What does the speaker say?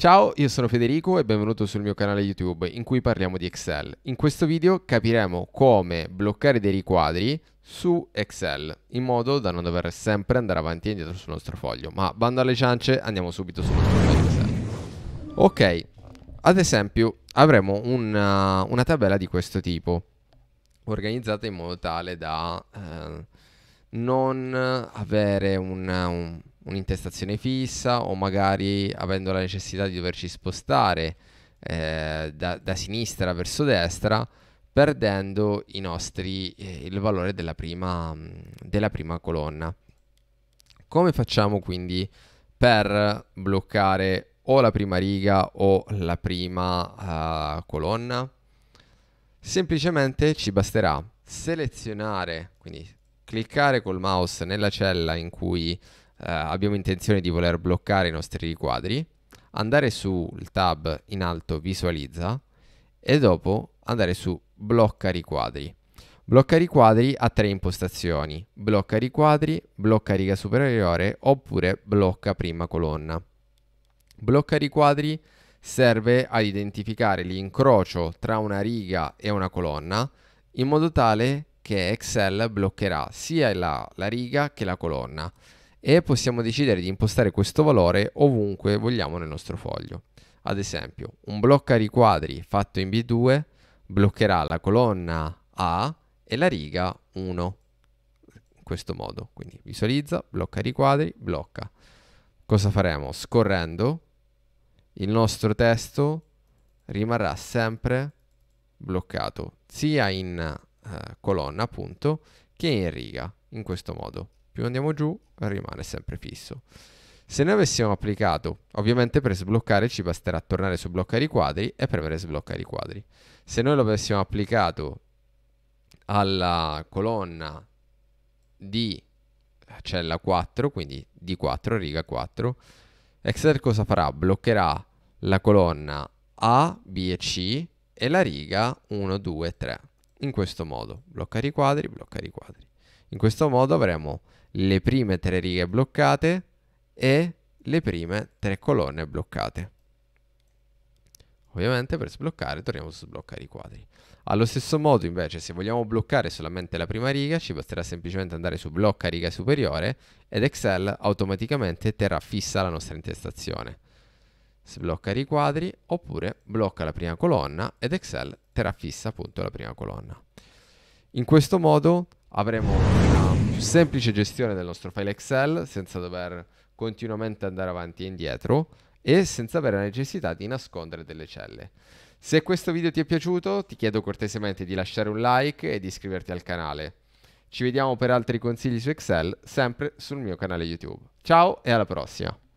Ciao, io sono Federico e benvenuto sul mio canale YouTube in cui parliamo di Excel. In questo video capiremo come bloccare dei riquadri su Excel in modo da non dover sempre andare avanti e indietro sul nostro foglio. Ma bando alle ciance, andiamo subito sul nostro foglio Excel. Ok, ad esempio avremo una, uh, una tabella di questo tipo organizzata in modo tale da eh, non avere una, un, uh, un'intestazione fissa o magari avendo la necessità di doverci spostare eh, da, da, sinistra verso destra perdendo nostri, eh, il valore della prima, mm, della prima colonna. Come facciamo quindi per bloccare o la prima riga o la prima uh, colonna? Semplicemente ci basterà selezionare, quindi cliccare col mouse nella cella in cui eh, abbiamo intenzione di voler bloccare i nostri riquadri, andare sul tab in alto visualizza e dopo andare su blocca riquadri. Blocca riquadri ha tre impostazioni, blocca riquadri, blocca riga superiore oppure blocca prima colonna. Blocca riquadri serve ad identificare l'incrocio tra una riga e una colonna in modo tale che Excel bloccherà sia la, la riga che la colonna e possiamo decidere di impostare questo valore ovunque vogliamo nel nostro foglio. Ad esempio, un blocca riquadri fatto in B2 bloccherà la colonna A e la riga 1 in questo modo. Quindi visualizza, blocca riquadri, blocca. Cosa faremo? Scorrendo il nostro testo rimarrà sempre bloccato sia in eh, colonna appunto che in riga in questo modo. Più andiamo giù, rimane sempre fisso. Se noi avessimo applicato, ovviamente per sbloccare ci basterà tornare su bloccare i quadri e premere sbloccare i quadri. Se noi lo avessimo applicato alla colonna di cella 4, quindi di 4, riga 4, Excel cosa farà? Bloccherà la colonna A, B e C e la riga 1, 2, 3. In questo modo, bloccare i quadri, bloccare i quadri. In questo modo avremo le prime tre righe bloccate e le prime tre colonne bloccate. Ovviamente per sbloccare torniamo su sbloccare i quadri. Allo stesso modo invece se vogliamo bloccare solamente la prima riga ci basterà semplicemente andare su blocca riga superiore ed Excel automaticamente terrà fissa la nostra intestazione. Sblocca i quadri oppure blocca la prima colonna ed Excel terrà fissa appunto la prima colonna. In questo modo avremo una più semplice gestione del nostro file Excel senza dover continuamente andare avanti e indietro e senza avere la necessità di nascondere delle celle. Se questo video ti è piaciuto ti chiedo cortesemente di lasciare un like e di iscriverti al canale. Ci vediamo per altri consigli su Excel sempre sul mio canale YouTube. Ciao e alla prossima!